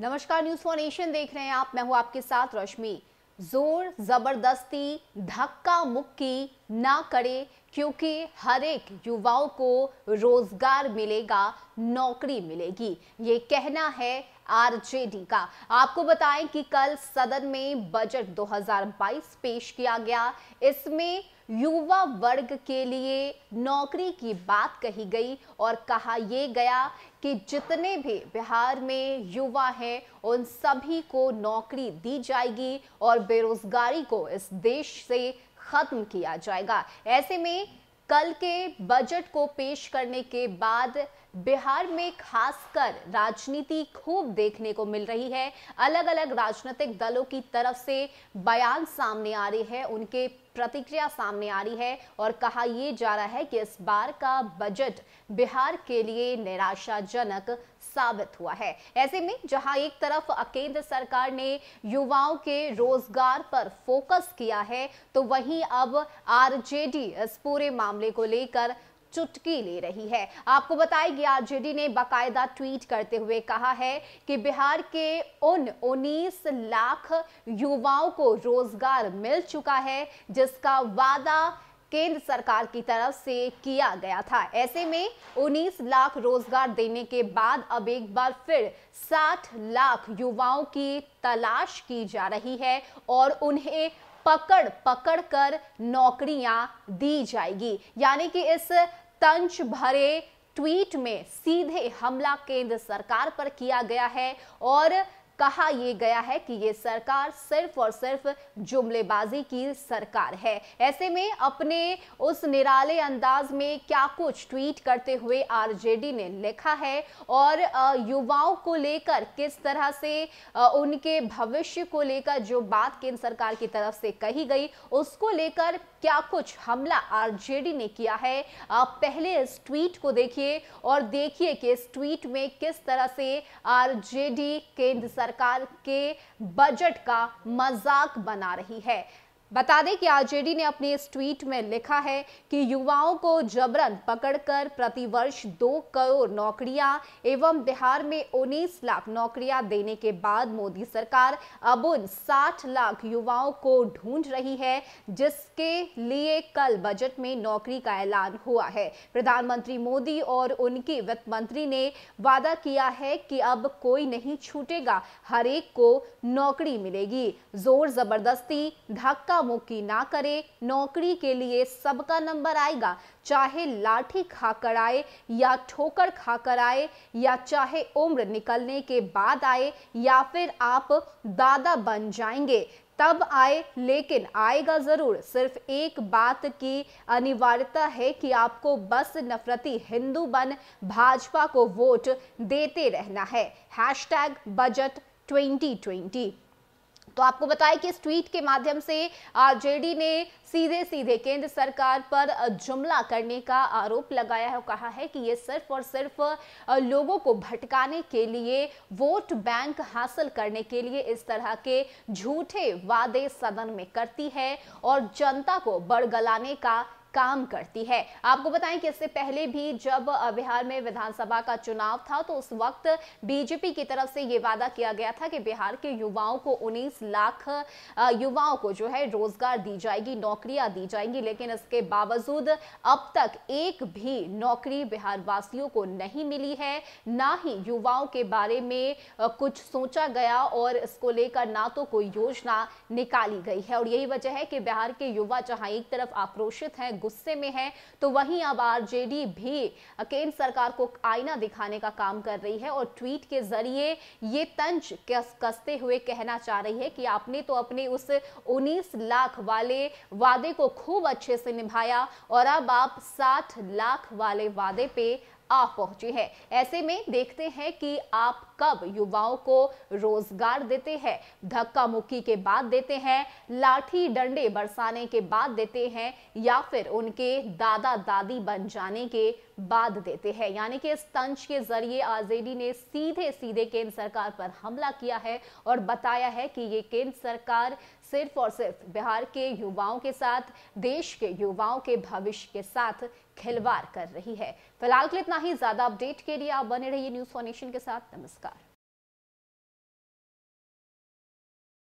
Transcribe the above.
नमस्कार news for Asian देख रहे हैं आप मैं हूं आपके साथ रश्मि जोर जबरदस्ती धक्का मुक्की ना करे क्योंकि हर एक युवाओं को रोजगार मिलेगा नौकरी मिलेगी ये कहना है आरजेडी का आपको बताएं कि कल सदन में बजट 2022 पेश किया गया इसमें युवा वर्ग के लिए नौकरी की बात कही गई और कहा यह गया कि जितने भी बिहार में युवा हैं उन सभी को नौकरी दी जाएगी और बेरोजगारी को इस देश से खत्म किया जाएगा ऐसे में कल के बजट को पेश करने के बाद बिहार में खासकर राजनीति खूब देखने को मिल रही है अलग अलग राजनीतिक दलों की तरफ से बयान सामने आ रहे हैं उनके प्रतिक्रिया सामने आ रही है और कहा यह जा रहा है कि इस बार का बजट बिहार के लिए निराशाजनक साबित हुआ है ऐसे में जहां एक तरफ केंद्र सरकार ने युवाओं के रोजगार पर फोकस किया है तो वहीं अब आरजेडी इस पूरे मामले को लेकर चुटकी ले रही है आपको बताएगी आरजेडी ने बाकायदा ट्वीट करते हुए कहा है कि बिहार के उन उन्नीस लाख युवाओं को रोजगार मिल चुका है जिसका वादा केंद्र सरकार की तरफ से किया गया था ऐसे में 19 लाख रोजगार देने के बाद अब एक बार फिर 60 लाख युवाओं की तलाश की जा रही है और उन्हें पकड़ पकड़ कर नौकरियां दी जाएगी यानी कि इस तंज भरे ट्वीट में सीधे हमला केंद्र सरकार पर किया गया है और कहा यह गया है कि यह सरकार सिर्फ और सिर्फ जुमलेबाजी की सरकार है ऐसे में अपने उस निराले अंदाज में क्या कुछ ट्वीट करते हुए आरजेडी ने लिखा है और युवाओं को लेकर किस तरह से उनके भविष्य को लेकर जो बात केंद्र सरकार की तरफ से कही गई उसको लेकर क्या कुछ हमला आरजेडी ने किया है आप पहले इस ट्वीट को देखिए और देखिए कि इस ट्वीट में किस तरह से आरजेडी केंद्र सरकार के बजट का मजाक बना रही है बता दें कि आरजेडी ने अपने इस ट्वीट में लिखा है कि युवाओं को जबरन पकड़कर प्रतिवर्ष दो करोड़ नौकरियां एवं बिहार में उन्नीस लाख नौकरियां देने के बाद मोदी सरकार अब उन साठ लाख युवाओं को ढूंढ रही है जिसके लिए कल बजट में नौकरी का ऐलान हुआ है प्रधानमंत्री मोदी और उनके वित्त मंत्री ने वादा किया है कि अब कोई नहीं छूटेगा हरेक को नौकरी मिलेगी जोर जबरदस्ती धक्का मुक्की ना करे नौकरी के लिए सबका नंबर आएगा चाहे लाठी खाकर आए या ठोकर खाकर आए या चाहे उम्र निकलने के बाद आए या फिर आप दादा बन जाएंगे तब आए लेकिन आएगा ज़रूर सिर्फ एक बात की अनिवार्यता है कि आपको बस नफरती हिंदू बन भाजपा को वोट देते रहना है हैश बजट 2020 तो आपको बताएं कि इस ट्वीट के माध्यम से जेडी ने सीधे सीधे केंद्र सरकार पर जुमला करने का आरोप लगाया है और कहा है कि ये सिर्फ और सिर्फ लोगों को भटकाने के लिए वोट बैंक हासिल करने के लिए इस तरह के झूठे वादे सदन में करती है और जनता को बड़गलाने का काम करती है आपको बताएं कि इससे पहले भी जब बिहार में विधानसभा का चुनाव था तो उस वक्त बीजेपी की तरफ से ये वादा किया गया था कि बिहार के युवाओं को उन्नीस लाख युवाओं को जो है रोजगार दी जाएगी नौकरियां दी जाएंगी लेकिन इसके बावजूद अब तक एक भी नौकरी बिहार वासियों को नहीं मिली है ना ही युवाओं के बारे में कुछ सोचा गया और इसको लेकर ना तो कोई योजना निकाली गई है और यही वजह है कि बिहार के युवा जहां एक तरफ आक्रोशित हैं गुस्से में है तो वहीं अब आरजेडी भी केंद्र सरकार को आईना दिखाने का काम कर रही है और ट्वीट के जरिए ये तंज कसते हुए कहना चाह रही है कि आपने तो अपने उस 19 लाख वाले वादे को खूब अच्छे से निभाया और अब आप 60 लाख वाले वादे पे आ पहुंची है ऐसे में देखते हैं कि आप कब युवाओं को रोजगार देते हैं धक्का मुक्की के बाद देते हैं लाठी डंडे बरसाने के बाद देते हैं या फिर उनके दादा दादी बन जाने के बाद देते हैं यानी कि इस तंज के जरिए आजेडी ने सीधे सीधे केंद्र सरकार पर हमला किया है और बताया है कि ये केंद्र सरकार सिर्फ और सिर्फ बिहार के युवाओं के साथ देश के युवाओं के भविष्य के साथ खिलवाड़ कर रही है फिलहाल के लिए इतना ही ज्यादा अपडेट के लिए आप बने रहिए न्यूज फॉर नेशन के साथ नमस्कार